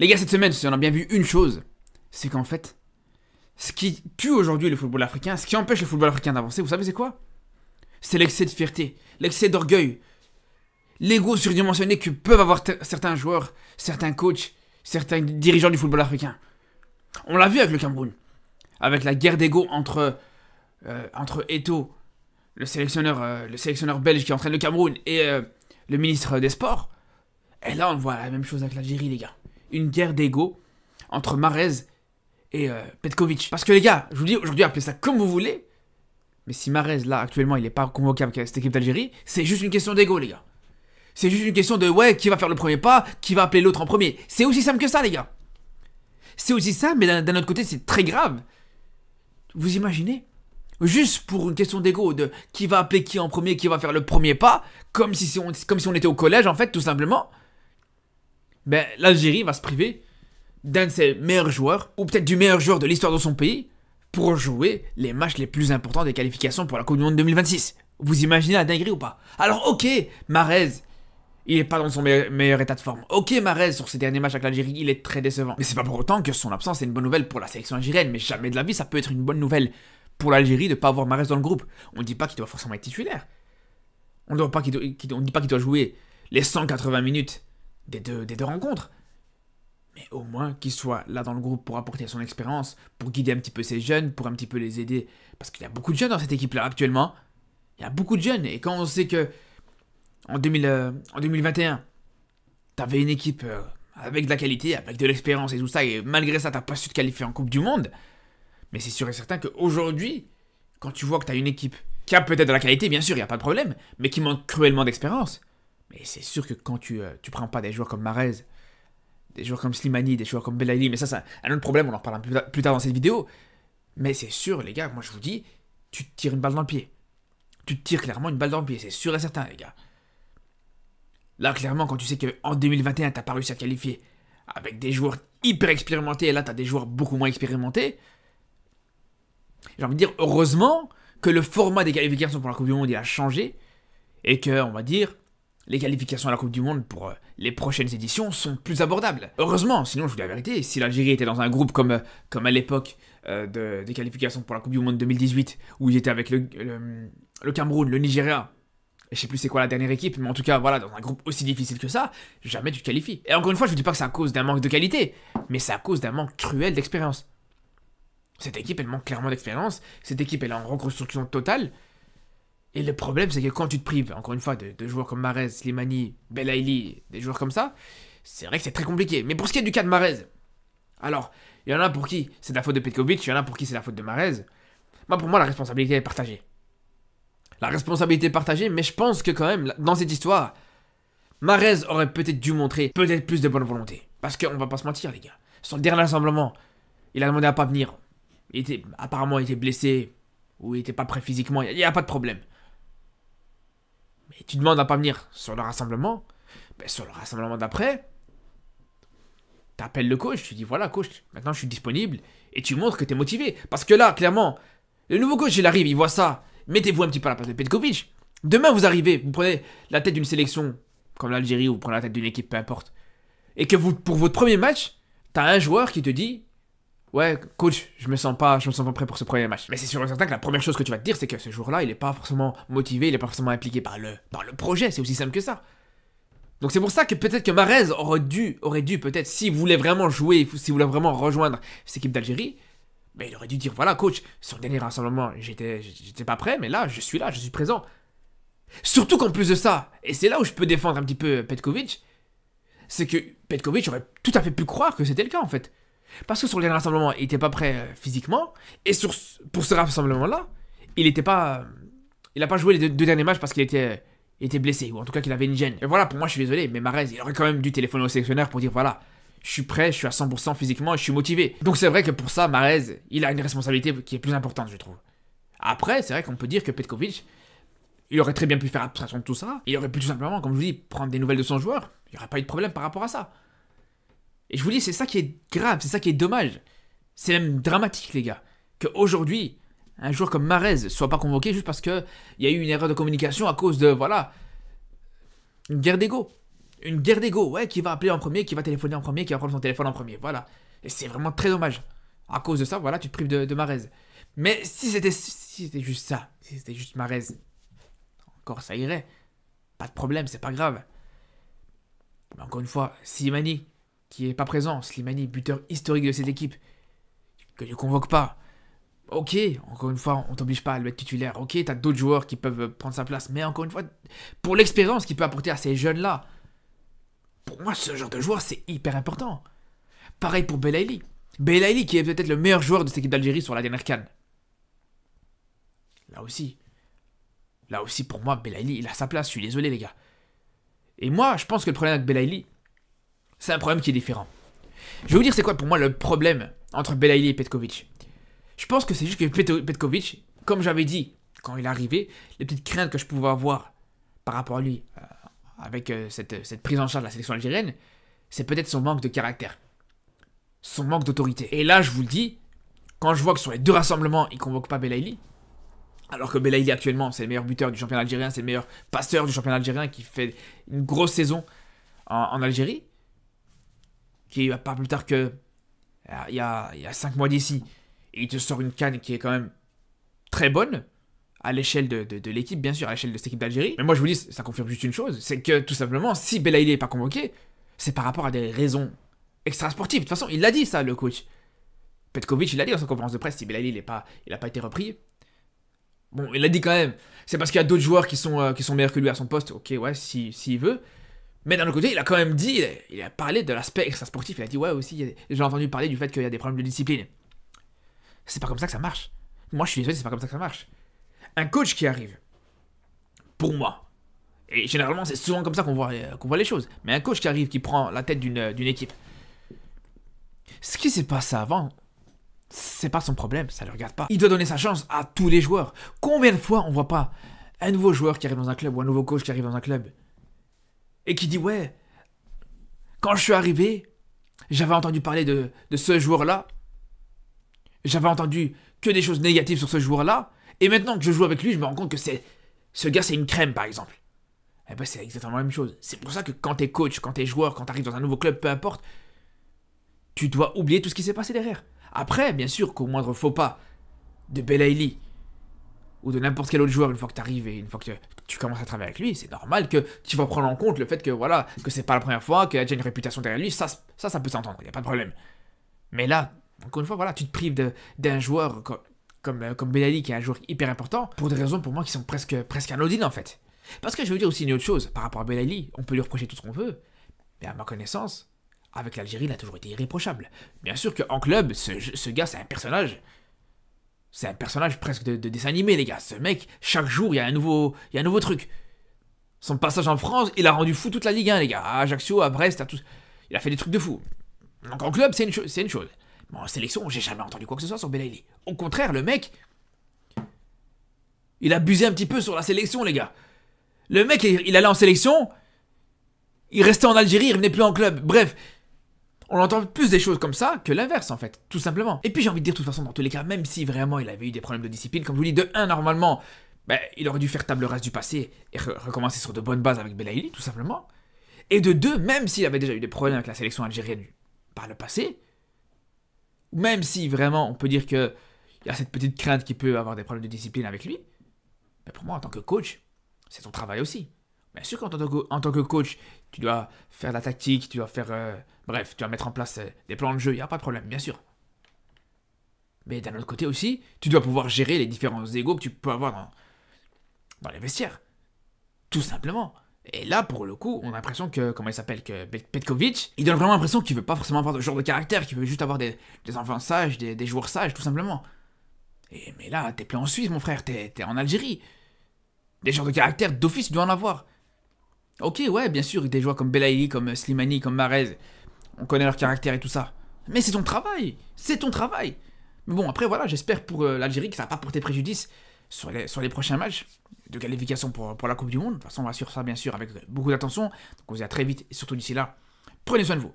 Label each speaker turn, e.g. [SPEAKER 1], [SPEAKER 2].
[SPEAKER 1] Les gars, cette semaine, si on a bien vu une chose, c'est qu'en fait, ce qui tue aujourd'hui le football africain, ce qui empêche le football africain d'avancer, vous savez c'est quoi C'est l'excès de fierté, l'excès d'orgueil, l'ego surdimensionné que peuvent avoir certains joueurs, certains coachs, certains dirigeants du football africain. On l'a vu avec le Cameroun, avec la guerre d'ego entre, euh, entre Eto, le sélectionneur, euh, le sélectionneur belge qui entraîne le Cameroun, et euh, le ministre des Sports. Et là, on voit la même chose avec l'Algérie, les gars une guerre d'ego entre Marez et euh, Petkovic. Parce que les gars, je vous dis aujourd'hui, appelez ça comme vous voulez, mais si Marez, là, actuellement, il n'est pas convocable avec cette équipe d'Algérie, c'est juste une question d'ego, les gars. C'est juste une question de, ouais, qui va faire le premier pas, qui va appeler l'autre en premier. C'est aussi simple que ça, les gars. C'est aussi simple, mais d'un autre côté, c'est très grave. Vous imaginez Juste pour une question d'ego, de qui va appeler qui en premier, qui va faire le premier pas, comme si on était au collège, en fait, tout simplement. Ben, l'Algérie va se priver d'un de ses meilleurs joueurs, ou peut-être du meilleur joueur de l'histoire de son pays, pour jouer les matchs les plus importants des qualifications pour la Coupe du Monde 2026. Vous imaginez la dinguerie ou pas Alors ok, Marez, il n'est pas dans son meilleur état de forme. Ok, Marez, sur ses derniers matchs avec l'Algérie, il est très décevant. Mais c'est pas pour autant que son absence est une bonne nouvelle pour la sélection algérienne, mais jamais de la vie, ça peut être une bonne nouvelle pour l'Algérie de ne pas avoir Marez dans le groupe. On ne dit pas qu'il doit forcément être titulaire. On ne dit pas qu'il doit, doit jouer les 180 minutes des deux, rencontres. Mais au moins qu'il soit là dans le groupe pour apporter son expérience, pour guider un petit peu ces jeunes, pour un petit peu les aider. Parce qu'il y a beaucoup de jeunes dans cette équipe-là actuellement. Il y a beaucoup de jeunes. Et quand on sait que en, 2000, euh, en 2021, t'avais une équipe euh, avec de la qualité, avec de l'expérience et tout ça, et malgré ça, t'as pas su te qualifier en Coupe du Monde. Mais c'est sûr et certain qu'aujourd'hui, quand tu vois que tu as une équipe qui a peut-être de la qualité, bien sûr, il n'y a pas de problème, mais qui manque cruellement d'expérience, mais c'est sûr que quand tu, euh, prends pas des joueurs comme Marez, des joueurs comme Slimani, des joueurs comme Belali, mais ça, c'est un autre problème, on en reparlera plus, tard dans cette vidéo. Mais c'est sûr, les gars, moi je vous dis, tu te tires une balle dans le pied. Tu te tires clairement une balle dans le pied, c'est sûr et certain, les gars. Là, clairement, quand tu sais qu'en 2021, t'as pas réussi à qualifier avec des joueurs hyper expérimentés, et là, t'as des joueurs beaucoup moins expérimentés, j'ai envie de dire, heureusement que le format des qualifications pour la Coupe du Monde, il a changé, et que, on va dire, les qualifications à la Coupe du Monde pour euh, les prochaines éditions sont plus abordables. Heureusement, sinon je vous dis la vérité, si l'Algérie était dans un groupe comme, euh, comme à l'époque euh, de, des qualifications pour la Coupe du Monde 2018, où ils étaient avec le, le, Cameroun, le Nigeria, et je sais plus c'est quoi la dernière équipe, mais en tout cas, voilà, dans un groupe aussi difficile que ça, jamais tu te qualifies. Et encore une fois, je ne dis pas que c'est à cause d'un manque de qualité, mais c'est à cause d'un manque cruel d'expérience. Cette équipe, elle manque clairement d'expérience, cette équipe, elle est en reconstruction totale, et le problème, c'est que quand tu te prives, encore une fois, de, joueurs comme Marez, Slimani, Belaïli, des joueurs comme ça, c'est vrai que c'est très compliqué. Mais pour ce qui est du cas de Marez, alors, il y en a pour qui c'est la faute de Petkovic, il y en a pour qui c'est la faute de Marez. Moi, pour moi, la responsabilité est partagée. La responsabilité est partagée, mais je pense que quand même, dans cette histoire, Marez aurait peut-être dû montrer peut-être plus de bonne volonté. Parce qu'on va pas se mentir, les gars. Son dernier rassemblement, il a demandé à pas venir. Il était, apparemment, il était blessé, ou il était pas prêt physiquement, il n'y a pas de problème tu demandes à pas venir sur le rassemblement, ben sur le rassemblement d'après, appelles le coach, tu dis voilà coach, maintenant je suis disponible, et tu montres que tu es motivé. Parce que là, clairement, le nouveau coach, il arrive, il voit ça, mettez-vous un petit peu à la place de Petkovic. Demain, vous arrivez, vous prenez la tête d'une sélection, comme l'Algérie, ou vous prenez la tête d'une équipe, peu importe, et que vous, pour votre premier match, tu as un joueur qui te dit Ouais, coach, je me sens pas, je me sens pas prêt pour ce premier match. Mais c'est sûr et certain que la première chose que tu vas te dire, c'est que ce jour-là, il n'est pas forcément motivé, il est pas forcément impliqué par le, par le projet. C'est aussi simple que ça. Donc c'est pour ça que peut-être que Marez aurait dû, aurait dû peut-être, s'il voulait vraiment jouer, s'il voulait vraiment rejoindre cette équipe d'Algérie, mais il aurait dû dire voilà coach, sur le dernier rassemblement, j'étais, j'étais pas prêt, mais là, je suis là, je suis présent. Surtout qu'en plus de ça, et c'est là où je peux défendre un petit peu Petkovic, c'est que Petkovic aurait tout à fait pu croire que c'était le cas en fait. Parce que sur le dernier rassemblement, il n'était pas prêt euh, physiquement. Et pour ce rassemblement-là, il n'était pas. Euh, il n'a pas joué les deux, derniers matchs parce qu'il était, blessé, ou en tout cas qu'il avait une gêne. Et voilà, pour moi, je suis désolé, mais Marez, il aurait quand même dû téléphoner au sélectionneur pour dire voilà, je suis prêt, je suis à 100% physiquement je suis motivé. Donc c'est vrai que pour ça, Marez, il a une responsabilité qui est plus importante, je trouve. Après, c'est vrai qu'on peut dire que Petkovic, il aurait très bien pu faire abstraction de tout ça. Il aurait pu tout simplement, comme je vous dis, prendre des nouvelles de son joueur. Il n'y aurait pas eu de problème par rapport à ça. Et je vous dis, c'est ça qui est grave, c'est ça qui est dommage. C'est même dramatique, les gars. Qu'aujourd'hui, un joueur comme Marez soit pas convoqué juste parce qu'il y a eu une erreur de communication à cause de, voilà, une guerre d'ego. Une guerre d'ego, ouais, qui va appeler en premier, qui va téléphoner en premier, qui va prendre son téléphone en premier. Voilà. Et c'est vraiment très dommage. À cause de ça, voilà, tu te prives de, de Marez. Mais si c'était si juste ça, si c'était juste Marez, encore ça irait. Pas de problème, c'est pas grave. Mais encore une fois, si Simani, qui est pas présent, Slimani, buteur historique de cette équipe, que ne convoque pas. Ok, encore une fois, on t'oblige pas à le mettre titulaire. Ok, t'as d'autres joueurs qui peuvent prendre sa place. Mais encore une fois, pour l'expérience qu'il peut apporter à ces jeunes-là, pour moi, ce genre de joueur, c'est hyper important. Pareil pour Belaïli. Belaïli, qui est peut-être le meilleur joueur de cette équipe d'Algérie sur la dernière canne. Là aussi. Là aussi, pour moi, Belaïli, il a sa place. Je suis désolé, les gars. Et moi, je pense que le problème avec Belaïli, c'est un problème qui est différent. Je vais vous dire c'est quoi pour moi le problème entre Belaïli et Petkovic. Je pense que c'est juste que Petkovic, comme j'avais dit quand il est arrivé, les petites craintes que je pouvais avoir par rapport à lui euh, avec euh, cette, prise en charge de la sélection algérienne, c'est peut-être son manque de caractère, son manque d'autorité. Et là, je vous le dis, quand je vois que sur les deux rassemblements, il convoque pas Belaïli, alors que Belaïli actuellement, c'est le meilleur buteur du championnat algérien, c'est le meilleur passeur du championnat algérien qui fait une grosse saison en Algérie, qui va pas plus tard que. Euh, il y a, 5 mois d'ici. Et il te sort une canne qui est quand même très bonne à l'échelle de, l'équipe, bien sûr, à l'échelle de cette équipe d'Algérie. Mais moi, je vous dis, ça confirme juste une chose, c'est que tout simplement, si Belaïli n'est pas convoqué, c'est par rapport à des raisons extrasportives. De toute façon, il l'a dit ça, le coach. Petkovic, il l'a dit dans sa conférence de presse, si Belaïli n'a pas, il a pas été repris. Bon, il l'a dit quand même. C'est parce qu'il y a d'autres joueurs qui sont, euh, qui sont meilleurs que lui à son poste. Ok, ouais, s'il si, veut. Mais d'un autre côté, il a quand même dit, il a parlé de l'aspect extra-sportif, il a dit ouais aussi, j'ai entendu parler du fait qu'il y a des problèmes de discipline. C'est pas comme ça que ça marche. Moi je suis désolé, c'est pas comme ça que ça marche. Un coach qui arrive, pour moi, et généralement c'est souvent comme ça qu'on voit, euh, qu'on voit les choses, mais un coach qui arrive, qui prend la tête euh, d'une équipe, ce qui s'est passé avant, c'est pas son problème, ça le regarde pas. Il doit donner sa chance à tous les joueurs. Combien de fois on voit pas un nouveau joueur qui arrive dans un club ou un nouveau coach qui arrive dans un club et qui dit Ouais, quand je suis arrivé, j'avais entendu parler de, ce joueur-là. J'avais entendu que des choses négatives sur ce joueur-là. Et maintenant que je joue avec lui, je me rends compte que c'est ce gars, c'est une crème, par exemple. Et eh ben, c'est exactement la même chose. C'est pour ça que quand t'es coach, quand t'es joueur, quand t'arrives dans un nouveau club, peu importe, tu dois oublier tout ce qui s'est passé derrière. Après, bien sûr qu'au moindre faux pas de Belaïli ou de n'importe quel autre joueur, une fois que t'arrives et une fois que commence à travailler avec lui, c'est normal que tu vas prendre en compte le fait que voilà, que c'est pas la première fois, qu'il a déjà une réputation derrière lui, ça, ça, peut s'entendre, il n'y a pas de problème. Mais là, encore une fois, voilà, tu te prives d'un joueur comme, euh, comme, comme qui est un joueur hyper important, pour des raisons pour moi qui sont presque, presque anodines en fait. Parce que je veux dire aussi une autre chose, par rapport à Benali, on peut lui reprocher tout ce qu'on veut, mais à ma connaissance, avec l'Algérie, il a toujours été irréprochable. Bien sûr qu'en club, ce, ce gars, c'est un personnage, c'est un personnage presque de, dessin animé, les gars. Ce mec, chaque jour, il y a un nouveau, il y a un nouveau truc. Son passage en France, il a rendu fou toute la Ligue 1, les gars. À Ajaccio, à Brest, à tous Il a fait des trucs de fou. Donc en club, c'est une, chose. Mais en sélection, j'ai jamais entendu quoi que ce soit sur Belayli. Au contraire, le mec. Il a abusé un petit peu sur la sélection, les gars. Le mec, il, il allait en sélection. Il restait en Algérie, il revenait plus en club. Bref, on entend plus des choses comme ça que l'inverse en fait, tout simplement. Et puis j'ai envie de dire de toute façon, dans tous les cas, même si vraiment il avait eu des problèmes de discipline, comme je vous dis, de un, normalement, ben, il aurait dû faire table rase du passé et recommencer sur de bonnes bases avec Belaïli, tout simplement. Et de deux, même s'il avait déjà eu des problèmes avec la sélection algérienne par le passé, même si vraiment on peut dire qu'il y a cette petite crainte qu'il peut avoir des problèmes de discipline avec lui, mais ben, pour moi en tant que coach, c'est son travail aussi. Bien sûr qu'en tant, que, en tant que coach, tu dois faire la tactique, tu dois faire... Euh, bref, tu dois mettre en place euh, des plans de jeu, il n'y a pas de problème, bien sûr. Mais d'un autre côté aussi, tu dois pouvoir gérer les différents égaux que tu peux avoir dans, les vestiaires. Tout simplement. Et là, pour le coup, on a l'impression que, comment il s'appelle, que Petkovic, il donne vraiment l'impression qu'il veut pas forcément avoir de genre de caractère, qu'il veut juste avoir des, des enfants sages, des, des, joueurs sages, tout simplement. Et mais là, t'es plus en Suisse, mon frère, t'es es en Algérie. Des genres de caractère d'office, tu dois en avoir. Ok, ouais, bien sûr, des joueurs comme Belaïli, comme Slimani, comme Marez, on connaît leur caractère et tout ça. Mais c'est ton travail C'est ton travail Mais bon, après, voilà, j'espère pour euh, l'Algérie que ça va pas porter préjudice sur les, prochains matchs de qualification pour, la Coupe du Monde. De toute façon, on va sur ça, bien sûr, avec beaucoup d'attention. Donc on se dit à très vite, et surtout d'ici là, prenez soin de vous